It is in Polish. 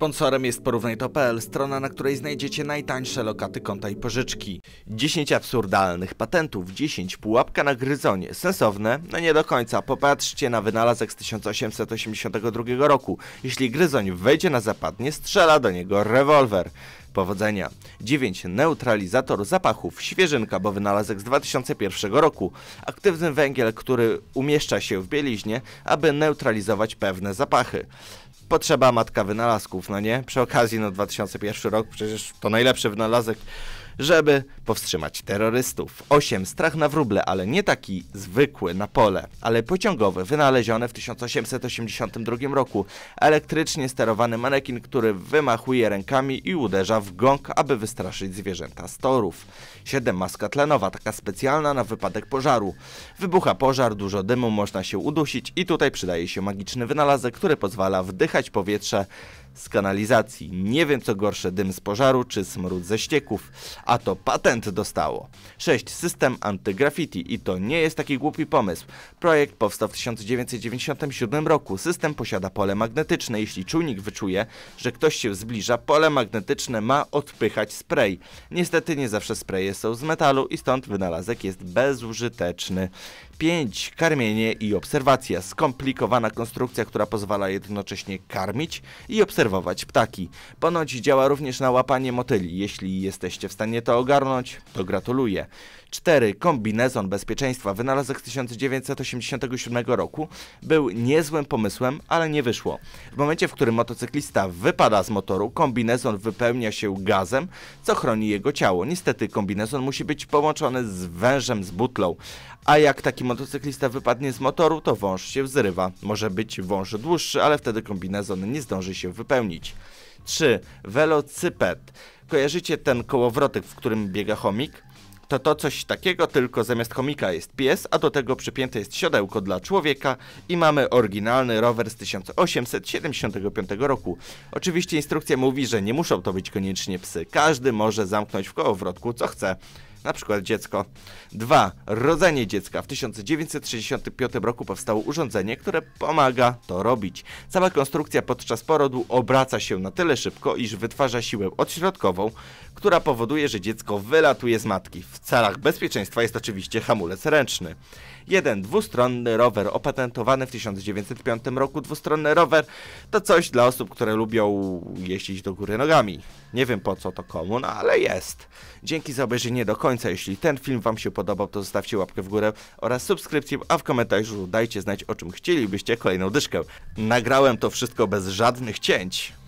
Sponsorem jest porównaj.pl, strona, na której znajdziecie najtańsze lokaty konta i pożyczki. 10 absurdalnych patentów, 10 pułapka na gryzonie. Sensowne? No nie do końca. Popatrzcie na wynalazek z 1882 roku. Jeśli gryzoń wejdzie na zapadnie, strzela do niego rewolwer. Powodzenia. 9. Neutralizator zapachów. Świeżynka, bo wynalazek z 2001 roku. Aktywny węgiel, który umieszcza się w bieliźnie, aby neutralizować pewne zapachy potrzeba matka wynalazków, no nie? Przy okazji, no 2001 rok, przecież to najlepszy wynalazek żeby powstrzymać terrorystów. 8. Strach na wróble, ale nie taki zwykły na pole, ale pociągowy, wynaleziony w 1882 roku. Elektrycznie sterowany manekin, który wymachuje rękami i uderza w gąk, aby wystraszyć zwierzęta z torów. 7. Maska tlenowa, taka specjalna na wypadek pożaru. Wybucha pożar, dużo dymu, można się udusić i tutaj przydaje się magiczny wynalazek, który pozwala wdychać powietrze z kanalizacji. Nie wiem co gorsze, dym z pożaru czy smród ze ścieków, a to patent dostało. 6. System antygraffiti i to nie jest taki głupi pomysł. Projekt powstał w 1997 roku. System posiada pole magnetyczne. Jeśli czujnik wyczuje, że ktoś się zbliża, pole magnetyczne ma odpychać spray. Niestety nie zawsze spraye są z metalu i stąd wynalazek jest bezużyteczny. 5. Karmienie i obserwacja. Skomplikowana konstrukcja, która pozwala jednocześnie karmić i obserwować ptaki. Ponoć działa również na łapanie motyli. Jeśli jesteście w stanie to ogarnąć, to gratuluję. 4. Kombinezon bezpieczeństwa. Wynalazek z 1987 roku był niezłym pomysłem, ale nie wyszło. W momencie, w którym motocyklista wypada z motoru, kombinezon wypełnia się gazem, co chroni jego ciało. Niestety kombinezon musi być połączony z wężem z butlą. A jak taki motocyklista wypadnie z motoru, to wąż się wzrywa. Może być wąż dłuższy, ale wtedy kombinezon nie zdąży się wypełnić. 3. Velocyped. Kojarzycie ten kołowrotek, w którym biega chomik? to to coś takiego, tylko zamiast chomika jest pies, a do tego przypięte jest siodełko dla człowieka i mamy oryginalny rower z 1875 roku. Oczywiście instrukcja mówi, że nie muszą to być koniecznie psy, każdy może zamknąć w kołowrotku co chce na przykład dziecko. 2. Rodzenie dziecka. W 1965 roku powstało urządzenie, które pomaga to robić. Cała konstrukcja podczas porodu obraca się na tyle szybko, iż wytwarza siłę odśrodkową, która powoduje, że dziecko wylatuje z matki. W celach bezpieczeństwa jest oczywiście hamulec ręczny. Jeden dwustronny rower opatentowany w 1905 roku. Dwustronny rower to coś dla osób, które lubią jeździć do góry nogami. Nie wiem po co to komu, no ale jest. Dzięki za obejrzenie do końca. Jeśli ten film Wam się podobał, to zostawcie łapkę w górę oraz subskrypcję, a w komentarzu dajcie znać o czym chcielibyście kolejną dyszkę. Nagrałem to wszystko bez żadnych cięć.